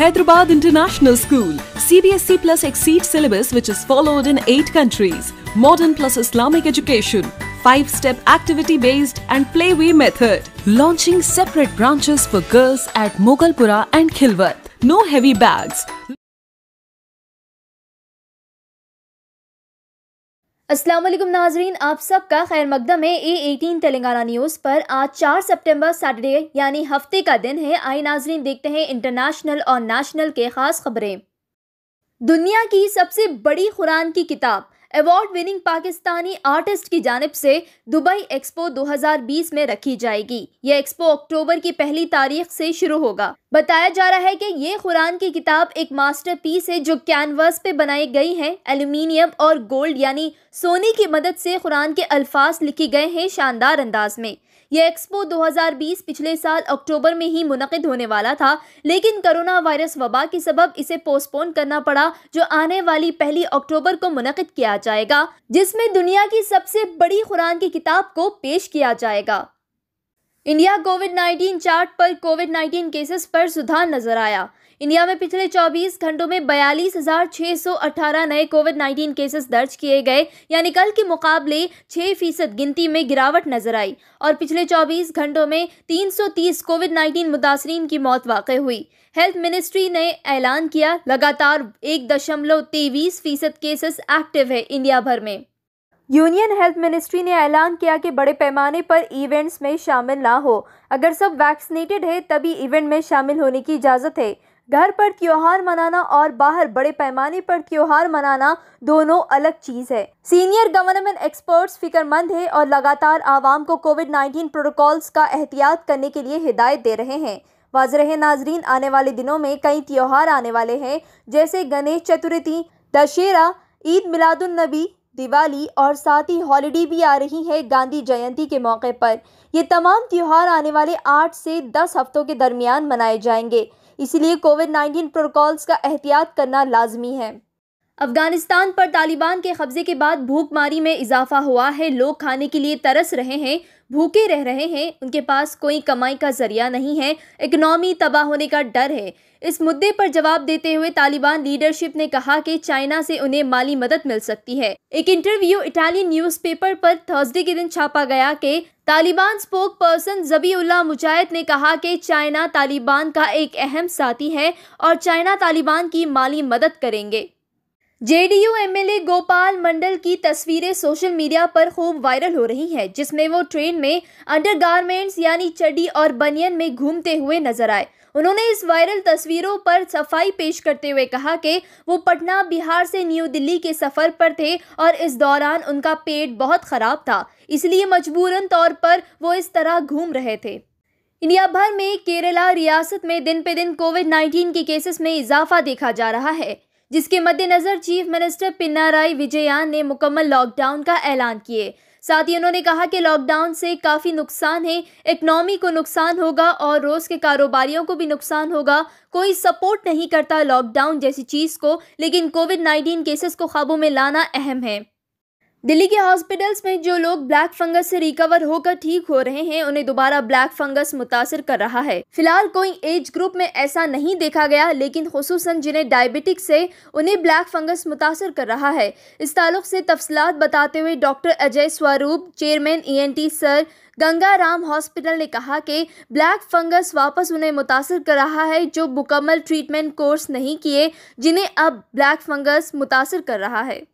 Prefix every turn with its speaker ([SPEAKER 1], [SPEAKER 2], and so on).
[SPEAKER 1] Hyderabad International School, CBSE plus exceed syllabus which is followed in 8 countries, modern plus Islamic education, 5-step activity-based and playway method, launching separate branches for girls at Mogalpura and Khilwat, no heavy bags. Aslam नाजरीन आप सबका खैर मकदम है A eighteen Telangana news पर आज 4 सितंबर Saturday यानी हफ्ते का दिन है आई नाजरीन देखते हैं इंटरनेशनल और नेशनल के ख़ास खबरें दुनिया की सबसे बड़ी कुरान की किताब अवार्ड विनिंग पाकिस्तानी आर्टिस्ट की जानब से दुबई एक्सपो 2020 में रखी जाएगी यह एक्सपो अक्टूबर की पहली तारीख से शुरू होगा बताया जा रहा है कि ये कुरान की किताब एक मास्टरपीस है जो कैनवास पे बनाई गई है एल्यूमिनियम और गोल्ड यानी सोने की मदद से कुरान के अल्फाज लिखे गए हैं शानदार अंदाज में यह एक्सपो 2020 पिछले साल अक्टूबर में ही मुनद होने वाला था लेकिन कोरोना वायरस वबा के सबब इसे पोस्टपोन करना पड़ा जो आने वाली पहली अक्टूबर को मुनद किया जाएगा जिसमें दुनिया की सबसे बड़ी कुरान की किताब को पेश किया जाएगा इंडिया कोविड 19 चार्ट पर कोविड 19 केसेस पर सुधार नजर आया इंडिया में पिछले 24 घंटों में बयालीस नए कोविड 19 केसेस दर्ज किए गए यानी कल के मुकाबले 6 फीसद गिनती में गिरावट नजर आई और पिछले 24 घंटों में 330 कोविड 19 मुतासरीन की मौत वाक़ हुई हेल्थ मिनिस्ट्री ने ऐलान किया लगातार एक दशमलव तेईस फीसद केसेस एक्टिव है इंडिया भर में यूनियन हेल्थ मिनिस्ट्री ने ऐलान किया कि बड़े पैमाने पर इवेंट्स में शामिल ना हो अगर सब वैक्सीनेटेड है तभी इवेंट में शामिल होने की इजाज़त है घर पर त्योहार मनाना और बाहर बड़े पैमाने पर त्योहार मनाना दोनों अलग चीज़ है सीनियर गवर्नमेंट एक्सपर्ट्स फिक्रमंद है और लगातार आवाम को कोविड 19 प्रोटोकॉल्स का एहतियात करने के लिए हिदायत दे रहे हैं वाजर है नाजरीन आने वाले दिनों में कई त्यौहार आने वाले हैं जैसे गणेश चतुर्थी दशहरा ईद मिलादुलनबी दिवाली और साथ ही हॉलीडे भी आ रही है गांधी जयंती के मौके पर ये तमाम त्यौहार आने वाले आठ से दस हफ्तों के दरमियान मनाए जाएंगे इसलिए कोविड नाइन्टीन प्रोटोकॉल्स का एहतियात करना लाजमी है अफगानिस्तान पर तालिबान के कब्जे के बाद भूखमारी में इजाफा हुआ है लोग खाने के लिए तरस रहे हैं भूखे रह रहे हैं उनके पास कोई कमाई का जरिया नहीं है इकनॉमी तबाह होने का डर है इस मुद्दे पर जवाब देते हुए तालिबान लीडरशिप ने कहा कि चाइना से उन्हें माली मदद मिल सकती है एक इंटरव्यू इटालियन न्यूज़पेपर पर थर्सडे के दिन छापा गया कि Taliban spoke person Zabihullah Mujahid ने कहा कि चाइना तालिबान का एक अहम साथी है और चाइना तालिबान की माली मदद करेंगे जेडीयू एमएलए गोपाल मंडल की तस्वीरें सोशल मीडिया पर खूब वायरल हो रही हैं जिसमें वो ट्रेन में अंडरगारमेंट्स यानी चड्डी और बनियन में घूमते हुए नजर आए उन्होंने इस वायरल तस्वीरों पर सफाई पेश करते हुए कहा कि वो पटना बिहार से न्यू दिल्ली के सफ़र पर थे और इस दौरान उनका पेट बहुत ख़राब था इसलिए मजबूरन तौर पर वो इस तरह घूम रहे थे इंडिया भर में केरला रियासत में दिन पे दिन कोविड 19 के केसेस में इजाफा देखा जा रहा है जिसके मद्देनज़र चीफ मिनिस्टर पिनाराई विजयान ने मुकम्मल लॉकडाउन का ऐलान किए साथ ही उन्होंने कहा कि लॉकडाउन से काफ़ी नुकसान है इकनॉमी को नुकसान होगा और रोज़ के कारोबारियों को भी नुकसान होगा कोई सपोर्ट नहीं करता लॉकडाउन जैसी चीज़ को लेकिन कोविड नाइन्टीन केसेस को काबू में लाना अहम है दिल्ली के हॉस्पिटल्स में जो लोग ब्लैक फंगस से रिकवर होकर ठीक हो रहे हैं उन्हें दोबारा ब्लैक फंगस मुतासर कर रहा है फिलहाल कोई एज ग्रुप में ऐसा नहीं देखा गया लेकिन खसूस जिन्हें डायबिटिक से उन्हें ब्लैक फंगस मुतासर कर रहा है इस ताल्लुक से तफसलात बताते हुए doctor Ajay Swarup chairman E e sir Ganga Ram hospital ने कहा कि ब्लैक फंगस वापस उन्हें मुतासर कर रहा है जो मुकम्मल ट्रीटमेंट कोर्स नहीं किए जिन्हें अब ब्लैक फंगस मुतासर कर रहा है